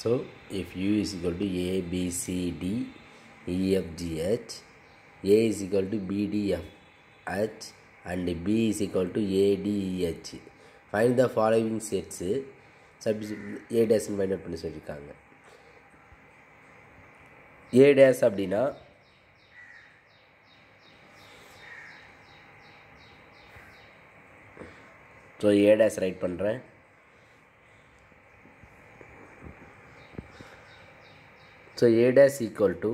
So if u is equal to a, b, c, d, e, f, g, h, a is equal to b, d, f, h and b is equal to a, d, e, h. Find the following sets. Subject A டேஸ்ன்னு find out பண்ணி சொல்லியிருக்காங்க a dash அப்படின்னா so A dash write பண்ணுறேன் so A dash equal to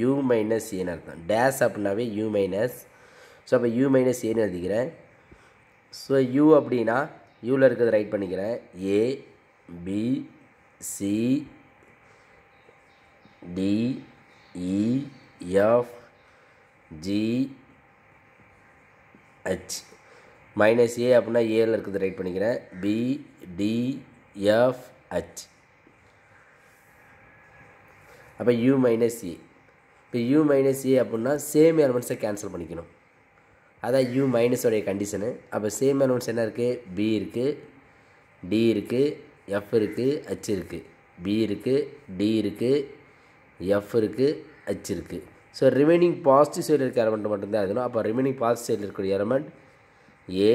U minus ஏன்னு அர்த்தம் dash அப்படின்னாவே U minus so அப்போ U minus ஏன்னு எழுதிக்கிறேன் ஸோ யூ அப்படின்னா யூவில் இருக்கிறது ரைட் பண்ணிக்கிறேன் A B C D E G H minus A அப்படின்னா ஏல இருக்கிறது ரைட் பண்ணிக்கிறேன் பி டி எஃப் ஹச் அப்போ யூ மைனஸ் ஏ இப்போ யூ மைனஸ் ஏ அப்படின்னா சேம் எலமெண்ட்ஸை கேன்சல் பண்ணிக்கணும் அதான் யூ மைனஸோடைய கண்டிஷனு அப்போ சேம் எலமெண்ட்ஸ் என்ன இருக்குது பி இருக்குது டி இருக்குது எஃப் இருக்குது ஹச் இருக்குது பி இருக்குது டி இருக்குது எஃப் இருக்குது ஹச் இருக்குது ஸோ ரிமைனிங் பாசிட்டிவ் சைடில் இருக்க எலமெண்ட் மட்டும்தான் இருக்கணும் அப்போ ரிமைனிங் பாசிட்டிவ் சைடில் இருக்கக்கூடிய element A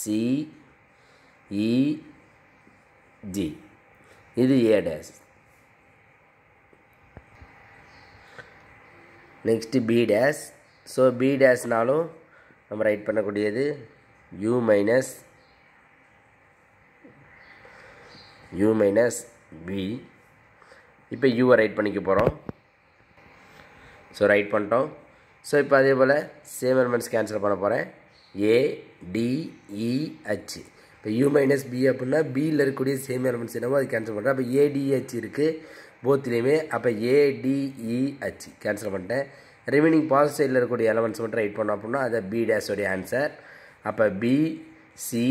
C E G இது A dash next B dash so B டேஸ்னாலும் நம்ம ரைட் பண்ணக்கூடியது U minus U minus B இப்போ யூவை ரைட் பண்ணிக்க போகிறோம் ஸோ ரைட் பண்ணிட்டோம் ஸோ இப்போ அதே போல் சேம் எலமெண்ட்ஸ் கேன்சல் பண்ண போகிறேன் ஏ டிஇஹெச் e, இப்போ யூ மைனஸ் பி அப்படின்னா பியில் இருக்கக்கூடிய சேம் எலமெண்ட்ஸ் என்னவோ அது கேன்சல் பண்ணுறேன் அப்போ ஏடிஹெச் e, இருக்குது போத்திலையுமே அப்போ ஏடிஇஹச் கேன்சல் பண்ணிட்டேன் ரிமைனிங் பாசிட்டிவ் சைடில் இருக்கக்கூடிய எலவன்ஸ் மட்டும் ரைட் பண்ணோம் அப்படின்னா அதை பி டேஸோடைய ஆன்சர் அப்போ பி சி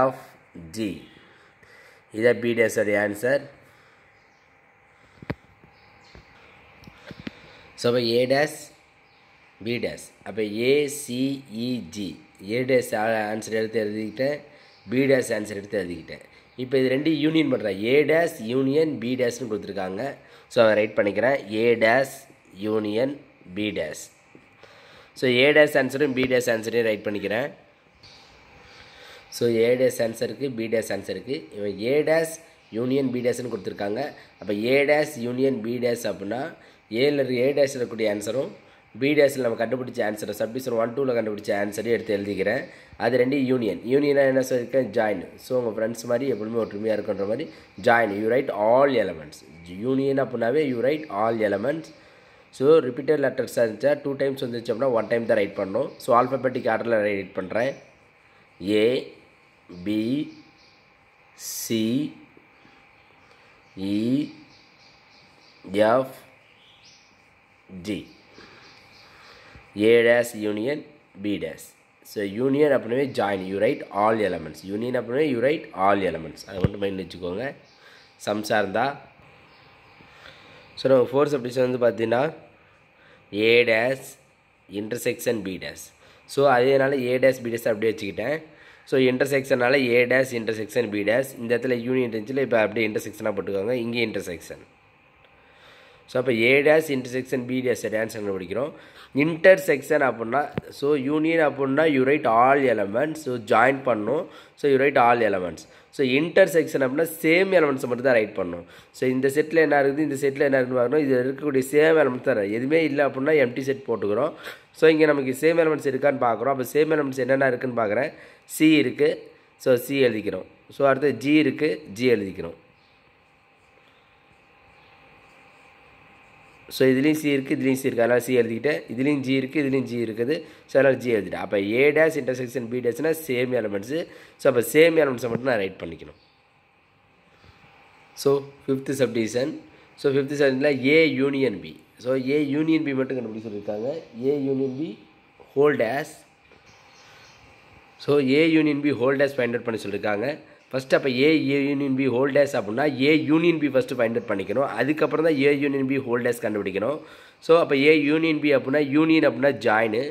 எஃப் ஜி இதான் பி டேஸோடைய ஆன்சர் ஸோ அப்போ ஏ டேஸ் பி டேஸ் அப்போ ஏசிஇஜி ஏ டேஸ் ஆன்சர் எடுத்து எழுதிக்கிட்டேன் பி டேஸ் ஆன்சர் எடுத்து எழுதிக்கிட்டேன் இப்போ இது ரெண்டு யூனியன் பண்ணுறேன் ஏ டேஸ் யூனியன் பி டேஸ்னு கொடுத்துருக்காங்க ஸோ அதை ரைட் பண்ணிக்கிறேன் A dash union B dash so A dash ஆன்சரும் பி டேஸ் ஆன்சரையும் ரைட் பண்ணிக்கிறேன் ஸோ ஏ டேஸ் ஆன்சருக்கு பி டேஸ் ஆன்சருக்கு இவன் ஏ டேஸ் யூனியன் பி டேஸ்னு கொடுத்துருக்காங்க அப்போ A dash union B dash அப்படின்னா ஏல ஏ டேஸ் இருக்கக்கூடிய ஆன்சரும் பிடிஎஸ்சில் நம்ம கண்டுபிடிச்ச ஆன்சர் சப்டிஷன் ஒன் டூவில் கண்டுபிடிச்ச ஆன்சரையும் எடுத்து எழுதிக்கிறேன் அது ரெண்டு யூனியன் யூனியனாக என்ன சொல்லியிருக்கேன் ஜாயின் ஸோ உங்கள் ஃப்ரெண்ட்ஸ் மாதிரி எப்பவுமே ஒற்றுமையாக இருக்கின்ற மாதிரி join you write all elements union அப்படின்னாவே you write all elements so repeated letters இருந்துச்சா டூ டைம்ஸ் வந்துச்சு அப்படின்னா ஒன் டைம் தான் ரைட் பண்ணணும் ஸோ ஆல்பபெட்டிக் ஆர்டரில் ரைட் பண்ணுறேன் A B C E F G A dash union B dash so union அப்படின்னவே join you write all elements union அப்படின்னவே you write all elements அதை மட்டும் மைண்ட் வச்சுக்கோங்க சம்ஸாக இருந்தால் ஸோ நம்ம ஃபோர்ஸ் சப்டிஷன் வந்து பார்த்தீங்கன்னா A dash intersection B dash so அதேனால ஏ டேஸ் பி டேஸ் அப்படியே வச்சுக்கிட்டேன் ஸோ இன்டர்செக்ஷனால் A dash intersection B dash இந்த இடத்துல யூனியன் இருந்துச்சுல இப்போ அப்படியே இன்டர்செக்ஷனாக போட்டுக்கோங்க இங்கே இன்டர்செக்ஷன் ஸோ அப்போ A dash intersection B dash டேன்ஸ் இன்டர் செக்ஷன் அப்படின்னா ஸோ யூனியன் அப்படின்னா you write all elements so join பண்ணும் so you write all elements so intersection அப்படின்னா சேம் எலமெண்ட்ஸை மட்டும் தான் ரைட் பண்ணும் ஸோ இந்த செட்டில் என்ன இருக்குது இந்த செட்டில் என்ன இருக்குன்னு பார்க்கணும் இதில் இருக்கக்கூடிய சேம் எலமெண்ட்ஸ் தான் எதுவுமே இல்லை அப்படின்னா எம்டி செட் போட்டுக்கிறோம் ஸோ இங்கே நமக்கு சேம் எலமெண்ட்ஸ் இருக்கான்னு பார்க்குறோம் அப்போ சேம் எலமெண்ட்ஸ் என்னென்ன இருக்குன்னு பார்க்குறேன் சி இருக்குது ஸோ சி எழுதிக்கிறோம் ஸோ அடுத்து ஜி இருக்குது ஜி எழுதிக்கிறோம் ஸோ இதுலேயும் சி இருக்குது இதுலேயும் சி இருக்குது அதனால் சி எழுதிக்கிட்டேன் இதுலேயும் ஜி இருக்குது இதுலேயும் ஜி இருக்குது ஸோ அதனால் ஜி எழுதிட்டேன் அப்போ ஏ டேஸ் இன்டர்செக்ஷன் பி டேஸ்னால் சேம் எலமெண்ட்ஸு ஸோ அப்போ சேம் எலமெண்ட்ஸை மட்டும் நான் ரைட் பண்ணிக்கணும் so fifth subdivision so fifth சப்டிஷனில் A union B so A union B மட்டும் கண்டுபிடி சொல்லியிருக்காங்க A union B whole dash so A union B whole dash find out பண்ணி சொல்லியிருக்காங்க ஃபஸ்ட்டு அப்போ ஏ ஏ யூனியன் பி ஹோல்டேஸ் அப்படின்னா A union B first find out பண்ணிக்கணும் அதுக்கப்புறம் தான் ஏ யூனியன் பி ஹோல்டேஸ் கண்டுபிடிக்கணும் ஸோ அப்போ ஏ யூனியன் பி அப்படின்னா யூனியன் அப்படின்னா ஜாயின்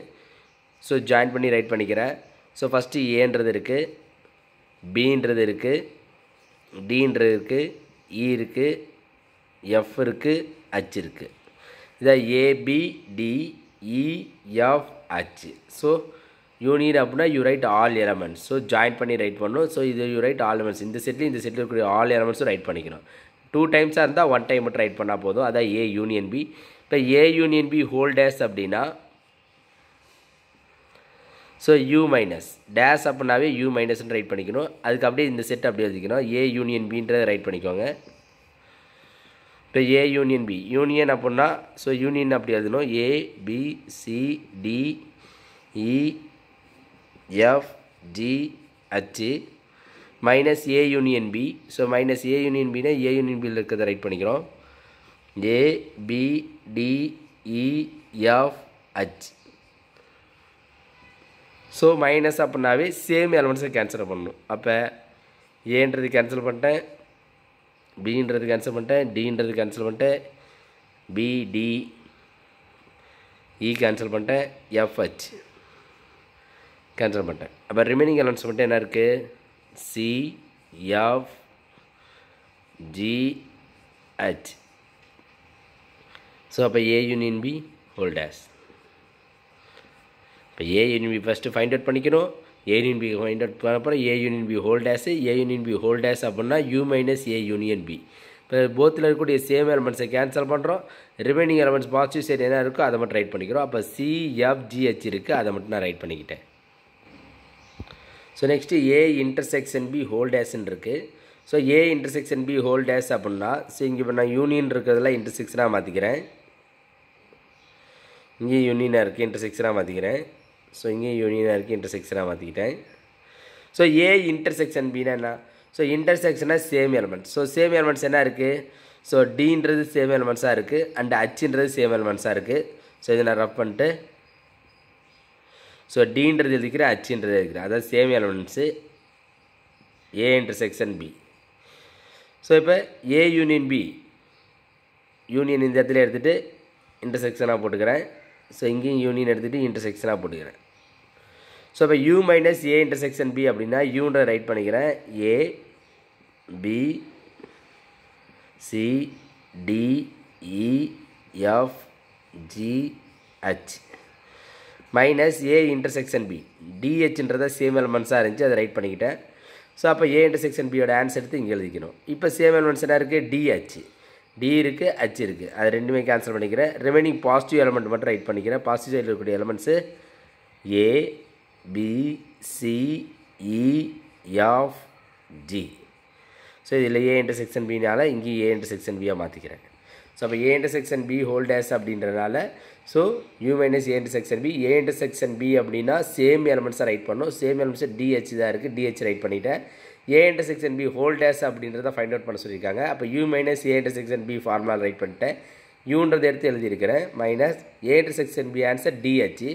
ஸோ ஜாயின் பண்ணி ரைட் பண்ணிக்கிறேன் ஸோ ஃபஸ்ட்டு ஏன்றது இருக்குது பின்றது இருக்குது டீன்றது இருக்குது இ e இருக்குது எஃப் இருக்குது ஹச் இருக்குது இதான் A B D E F H so you need அப்படின்னா you write all elements so join பண்ணி ரைட் பண்ணணும் ஸோ இது யூ ரைட் ஆல் எலமெண்ட்ஸ் இந்த செட்டில் இந்த செட்டில் இருக்கிற ஆல் எலமெண்ட்ஸும் ரைட் பண்ணிக்கணும் டூ டைம்ஸாக இருந்தால் ஒன் டைம் மட்டும் ரைட் பண்ணால் போதும் அதான் ஏ யூனியன் பி இப்போ A union B whole dash அப்படின்னா ஸோ யூ மைனஸ் டேஸ் அப்படின்னாவே யூ மைனஸ்ன்னு ரைட் பண்ணிக்கணும் அதுக்கு அப்படியே இந்த செட் அப்படியே எழுதிக்கணும் ஏ யூனியன் பின்றதை ரைட் பண்ணிக்கோங்க இப்போ ஏ யூனியன் பி யூனியன் அப்படின்னா ஸோ யூனியன் அப்படி எழுதணும் A B C D E F G H minus A union B so minus A union பினா ஏ யூனியன் பியில் இருக்கிறத ரைட் பண்ணிக்கிறோம் A B D E F H so minus அப்படின்னாவே same எலமெண்ட்ஸை cancel பண்ணணும் அப்போ ஏன்றது கேன்சல் பண்ணிட்டேன் பின்றது கேன்சல் பண்ணிட்டேன் டின்றது கேன்சல் பண்ணிட்டேன் பிடி இ கேன்சல் பண்ணிட்டேன் எஃப்ஹெச் கேன்சல் பண்ணிட்டேன் அப்போ ரிமைனிங் அலவன்ஸ் மட்டும் என்ன இருக்குது சி எஃப் ஜிஹெச் ஸோ அப்போ ஏ யூனியன் பி ஹோல் இப்போ A union B first find out பண்ணிக்கணும் A union B find out பண்ண அப்புறம் A union B whole A union B whole அப்படின்னா U minus A union B இப்போ போத்தில் இருக்கக்கூடிய same எலமெண்ட்ஸை கேன்சல் பண்ணுறோம் ரிமைனிங் எலமெண்ட்ஸ் பாசிட்டிவ் சைடு என்ன இருக்கோ அதை மட்டும் ரைட் பண்ணிக்கிறோம் அப்போ சிஎஃப்ஜிஹெச் இருக்குது அதை மட்டும் நான் ரைட் பண்ணிக்கிட்டேன் so next A intersection B whole டேஸ்ன்னு இருக்குது so A intersection B whole dash அப்படின்னா ஸோ இங்கே இப்போ நான் யூனியன் இருக்கிறதெல்லாம் இன்டர்செக்ஷனாக மாற்றிக்கிறேன் இங்கே யூனியனாக இருக்குது இன்டர்செக்ஷனாக மாற்றிக்கிறேன் ஸோ இங்கே யூனியனாக இருக்குது இன்டர்செக்ஷனாக மாற்றிக்கிட்டேன் ஸோ ஏ இன்டர்செக்ஷன் பின்னா என்ன ஸோ இன்டர்செக்ஷனாக same elements so same elements என்ன இருக்குது ஸோ டின்றது சேம் எலமெண்ட்ஸாக இருக்குது அண்ட் அச்சுன்றது சேம் எலமெண்ட்ஸாக இருக்குது ஸோ இதை நான் ரப் பண்ணிட்டு ஸோ டீன்றது எழுதிக்கிறேன் ஹச்ன்றது எழுதிக்கிறேன் அதாவது same elements A intersection B so இப்போ ஏ யூனியன் பி யூனியன் இந்த இடத்துல எடுத்துகிட்டு இன்டர்செக்ஷனாக போட்டுக்கிறேன் ஸோ இங்கேயும் யூனியன் எடுத்துகிட்டு இன்டர்செக்ஷனாக போட்டுக்கிறேன் ஸோ இப்போ U minus A intersection B அப்படின்னா யூன்ற ரைட் பண்ணிக்கிறேன் A B C D E G H minus A intersection B டிஹெச்ன்றதை சேம் எலமெண்ட்ஸாக இருந்துச்சு அதை ரைட் பண்ணிக்கிட்டேன் ஸோ அப்போ ஏ இன்டர்செக்ஷன் பியோட ஆன்சர் எடுத்து இங்கே எழுதிக்கணும் இப்போ சேம் எலமெண்ட்ஸ் என்ன இருக்குது டிஹெச் டி இருக்குது ஹச் இருக்குது அது ரெண்டுமே கேன்சல் பண்ணிக்கிறேன் ரிமைனிங் பாசிட்டிவ் எலமெண்ட் மட்டும் ரைட் பண்ணிக்கிறேன் பாசிட்டிவ் இருக்கக்கூடிய elements A B C G so இதில் ஏ இன்டர்செக்ஷன் பினால் இங்கேயும் ஏ இன்டர்செக்ஷன் பியாக மாற்றிக்கிறேன் ஸோ அப்போ A intersection B whole dash அப்படின்றனால so U minus A intersection B A intersection B அப்படின்னா சேம் எலமெண்ட்ஸாக ரைட் பண்ணோம் சேம் எலமெண்ட்ஸை டிஹெச் தான் இருக்குது டிஹெச் ரைட் பண்ணிவிட்டேன் A intersection B whole dash அப்படின்றத ஃபைண்ட் அவுட் பண்ண சொல்லியிருக்காங்க அப்போ U minus A intersection B formula write பண்ணிட்டேன் யூன்றதை எடுத்து எழுதியிருக்கிறேன் minus A intersection B answer D H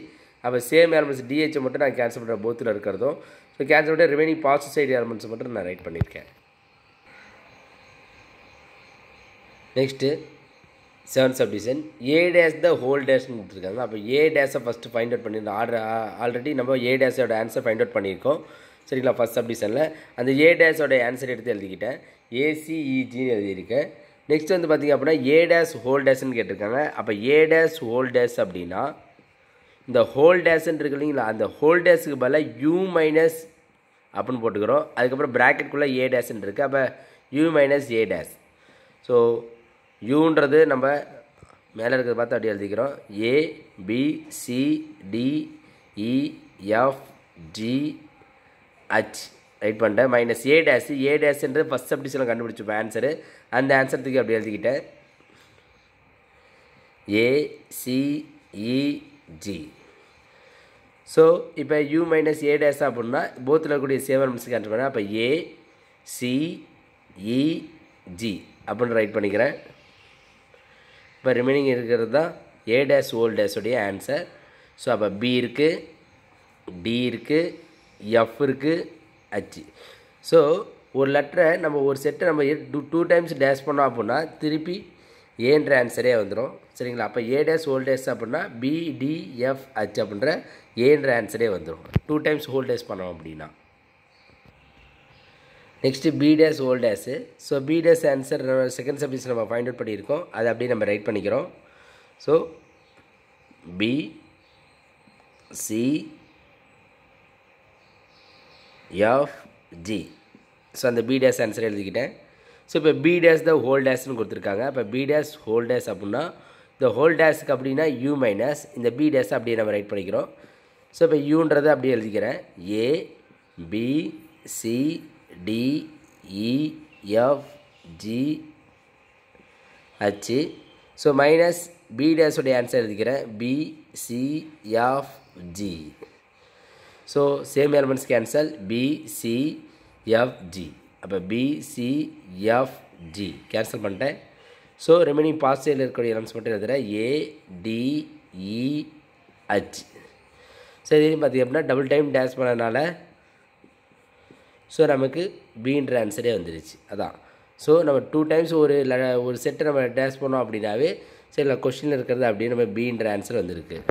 அப்போ சேம் எலமெண்ட்ஸ் டிஹெச் மட்டும் நான் கேன்சல் பண்ணுற போத்தில் இருக்கிறதும் ஸோ கேன்சல் பண்ணிட்டு ரிமைனிங் பாசிட்டிவ் சைடு எலமெண்ட்ஸ் மட்டும் நான் ரைட் பண்ணியிருக்கேன் நெக்ஸ்ட்டு செவன் சப்டிஷன் ஏ டேஸ் த ஹோல் டேஷ்னு கொடுத்துருக்காங்க அப்போ ஏ டேஸை ஃபஸ்ட்டு ஃபைண்ட் அவுட் பண்ணியிருந்தோம் ஆர்டர் ஆல்ரெடி நம்ம ஏ டேஸோட ஆன்சர் ஃபைண்ட் அவுட் பண்ணியிருக்கோம் சரிங்களா ஃபஸ்ட் சப்டிஷனில் அந்த ஏ டேஸோட ஆன்சர் எடுத்து எழுதிக்கிட்டேன் ஏசிஇஜின்னு e, எழுதியிருக்கேன் நெக்ஸ்ட் வந்து பார்த்திங்க அப்படின்னா ஏ டேஸ் ஹோல் டேஸ்னு கேட்டிருக்காங்க அப்போ ஏ டேஸ் ஹோல் டேஸ் அப்படின்னா இந்த ஹோல் டேஸ்ன்னு இருக்கு இல்லைங்களா அந்த ஹோல் டேஸுக்கு பதிலாக யூ மைனஸ் அப்படின்னு போட்டுக்கிறோம் அதுக்கப்புறம் ப்ராக்கெட்குள்ளே ஏ டேஸ்ன்னு இருக்குது அப்போ U minus A dash so யூன்றது நம்ம மேலே இருக்கிறத பார்த்து அப்படியே எழுதிக்கிறோம் A B C D E F G H write பண்ணிட்டேன் மைனஸ் ஏ டேஸ் ஏ டேஸ்ன்றது ஃபஸ்ட் சப்டிஷனில் கண்டுபிடிச்சிப்பேன் ஆன்சரு அந்த ஆன்சர் தூக்கி அப்படி எழுதிக்கிட்டேன் ஏ சி ஜி ஸோ இப்போ யூ மைனஸ் ஏ டேஸ் அப்படின்னா போத்தில் இருக்கக்கூடிய சேவன் மிஸ்க்கு ஆன்சர் அப்போ ஏ சி இ ஜி அப்படின்னு ரைட் பண்ணிக்கிறேன் இப்போ ரிமைனிங் இருக்கிறது தான் A dash old டேஸுடைய answer so அப்போ பி இருக்குது டி இருக்குது எஃப் இருக்குது ஹச் ஸோ ஒரு லெட்டரை நம்ம ஒரு செட்டை நம்ம டூ டூ டைம்ஸ் டேஷ் பண்ணோம் அப்படின்னா திருப்பி ஏன்ற ஆன்சரே வந்துடும் சரிங்களா அப்போ ஏ டேஸ் ஹோல் டேஸ் அப்படின்னா பிடிஎஃப் ஹச் அப்படின்ற ஏன்ற ஆன்சரே வந்துடும் டூ டைம்ஸ் ஹோல் டேஸ் பண்ணோம் அப்படின்னா next B dash whole so B dash answer second subjects நம்ம ஃபைண்ட் அவுட் பண்ணியிருக்கோம் அதை அப்படியே நம்ம ரைட் பண்ணிக்கிறோம் so B C F G so அந்த பி டேஸ் ஆன்சர் எழுதிக்கிட்டேன் ஸோ இப்போ பி டேஸ் தான் ஹோல் டேஸ்னு கொடுத்துருக்காங்க இப்போ பி டேஸ் ஹோல் டேஸ் அப்படின்னா இந்த ஹோல் டேஸ்க்கு அப்படின்னா யூ மைனஸ் இந்த பி டேஸ் அப்படியே நம்ம ரைட் பண்ணிக்கிறோம் ஸோ இப்போ யூன்றதை அப்படியே எழுதிக்கிறேன் A B C D E F G H so minus B டேஸுடைய ஆன்சர் எழுதிக்கிறேன் B C F G so same elements cancel B C F G அப்போ பிசிஎஃப்ஜி கேன்சல் பண்ணிட்டேன் ஸோ ரெமினிங் பாசிட்டிவ் இருக்கக்கூடிய எலமெண்ட்ஸ் மட்டும் எழுதுகிறேன் ஏடிஇஹச் e, சரி பார்த்திங்க அப்படின்னா டபுள் டைம் டேஸ் பண்ணதுனால ஸோ நமக்கு பீன்ற ஆன்சரே வந்துடுச்சு அதான் ஸோ நம்ம டூ டைம்ஸ் ஒரு ஒரு செட்டை நம்ம டேஸ் பண்ணோம் அப்படின்னாவே சரி நான் கொஷினில் இருக்கிறது அப்படியே நம்ம பீன்ற ஆன்சர் வந்திருக்கு